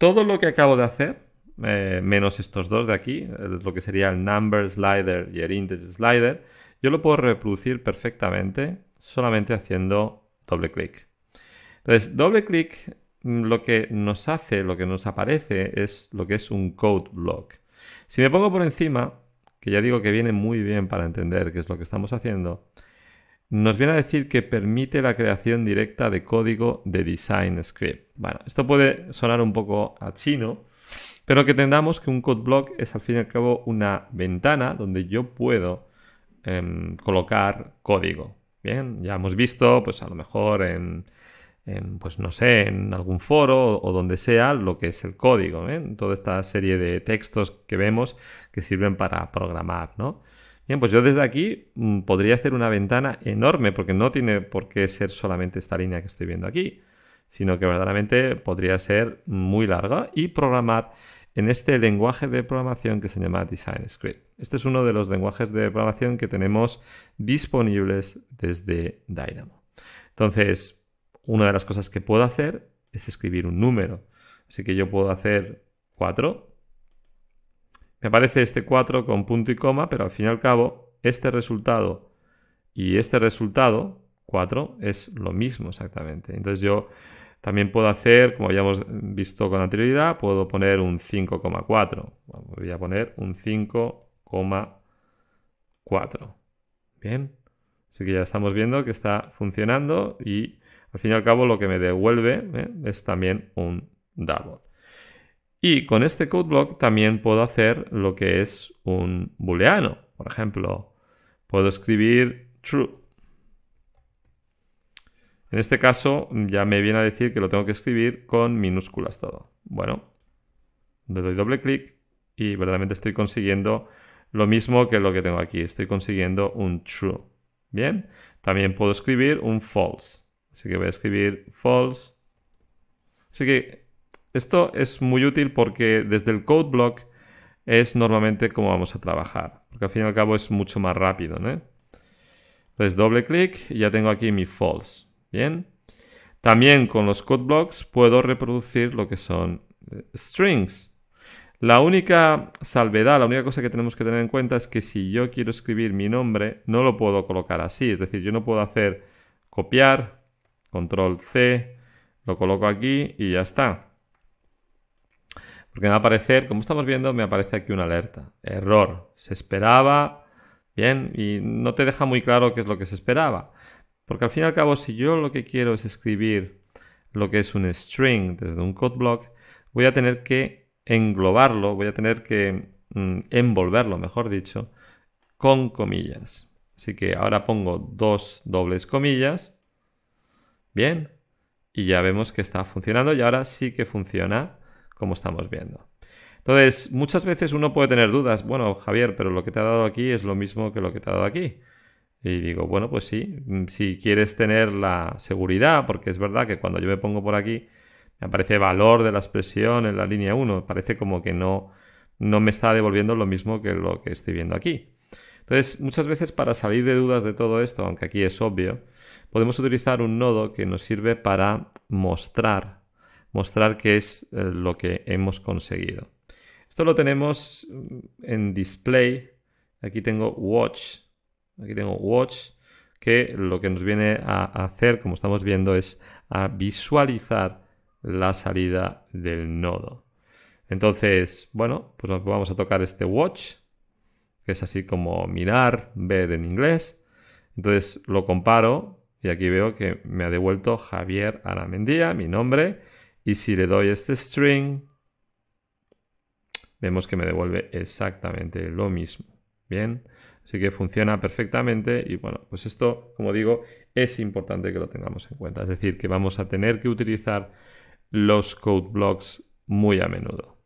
Todo lo que acabo de hacer, eh, menos estos dos de aquí, eh, lo que sería el number slider y el integer slider, yo lo puedo reproducir perfectamente solamente haciendo doble clic. Entonces, doble clic mm, lo que nos hace, lo que nos aparece es lo que es un code block. Si me pongo por encima, que ya digo que viene muy bien para entender qué es lo que estamos haciendo, nos viene a decir que permite la creación directa de código de design script. Bueno, esto puede sonar un poco a chino, pero que entendamos que un code block es al fin y al cabo una ventana donde yo puedo em, colocar código. Bien, ya hemos visto, pues a lo mejor en, pues no sé, en algún foro o donde sea lo que es el código, ¿eh? toda esta serie de textos que vemos que sirven para programar, ¿no? Bien, pues yo desde aquí mm, podría hacer una ventana enorme, porque no tiene por qué ser solamente esta línea que estoy viendo aquí, sino que verdaderamente podría ser muy larga y programar en este lenguaje de programación que se llama Design Script. Este es uno de los lenguajes de programación que tenemos disponibles desde Dynamo. Entonces, una de las cosas que puedo hacer es escribir un número. Así que yo puedo hacer 4 me aparece este 4 con punto y coma, pero al fin y al cabo este resultado y este resultado 4 es lo mismo exactamente. Entonces yo también puedo hacer, como habíamos visto con anterioridad, puedo poner un 5,4. Voy a poner un 5,4. Bien. Así que ya estamos viendo que está funcionando y al fin y al cabo lo que me devuelve ¿eh? es también un double. Y con este code block también puedo hacer lo que es un booleano. Por ejemplo, puedo escribir true. En este caso ya me viene a decir que lo tengo que escribir con minúsculas todo. Bueno, le doy doble clic y verdaderamente estoy consiguiendo lo mismo que lo que tengo aquí. Estoy consiguiendo un true. Bien, también puedo escribir un false. Así que voy a escribir false. Así que esto es muy útil porque desde el code block es normalmente como vamos a trabajar, porque al fin y al cabo es mucho más rápido. ¿no? Entonces doble clic y ya tengo aquí mi false. Bien. También con los code blocks puedo reproducir lo que son eh, strings. La única salvedad, la única cosa que tenemos que tener en cuenta es que si yo quiero escribir mi nombre, no lo puedo colocar así. Es decir, yo no puedo hacer copiar, control C, lo coloco aquí y ya está. Porque me va a aparecer, como estamos viendo, me aparece aquí una alerta. Error. Se esperaba. Bien, y no te deja muy claro qué es lo que se esperaba. Porque al fin y al cabo, si yo lo que quiero es escribir lo que es un string desde un code block, voy a tener que englobarlo, voy a tener que mm, envolverlo, mejor dicho, con comillas. Así que ahora pongo dos dobles comillas. Bien. Y ya vemos que está funcionando y ahora sí que funciona como estamos viendo. Entonces, muchas veces uno puede tener dudas, bueno, Javier, pero lo que te ha dado aquí es lo mismo que lo que te ha dado aquí. Y digo, bueno, pues sí, mm, si quieres tener la seguridad, porque es verdad que cuando yo me pongo por aquí, me aparece valor de la expresión en la línea 1, parece como que no, no me está devolviendo lo mismo que lo que estoy viendo aquí. Entonces, muchas veces para salir de dudas de todo esto, aunque aquí es obvio, podemos utilizar un nodo que nos sirve para mostrar mostrar qué es eh, lo que hemos conseguido. Esto lo tenemos en display. Aquí tengo watch. Aquí tengo watch que lo que nos viene a hacer, como estamos viendo, es a visualizar la salida del nodo. Entonces, bueno, pues nos vamos a tocar este watch, que es así como mirar, ver en inglés. Entonces lo comparo y aquí veo que me ha devuelto Javier Aramendía, mi nombre, y si le doy este string, vemos que me devuelve exactamente lo mismo. Bien, así que funciona perfectamente y bueno, pues esto, como digo, es importante que lo tengamos en cuenta. Es decir, que vamos a tener que utilizar los code blocks muy a menudo.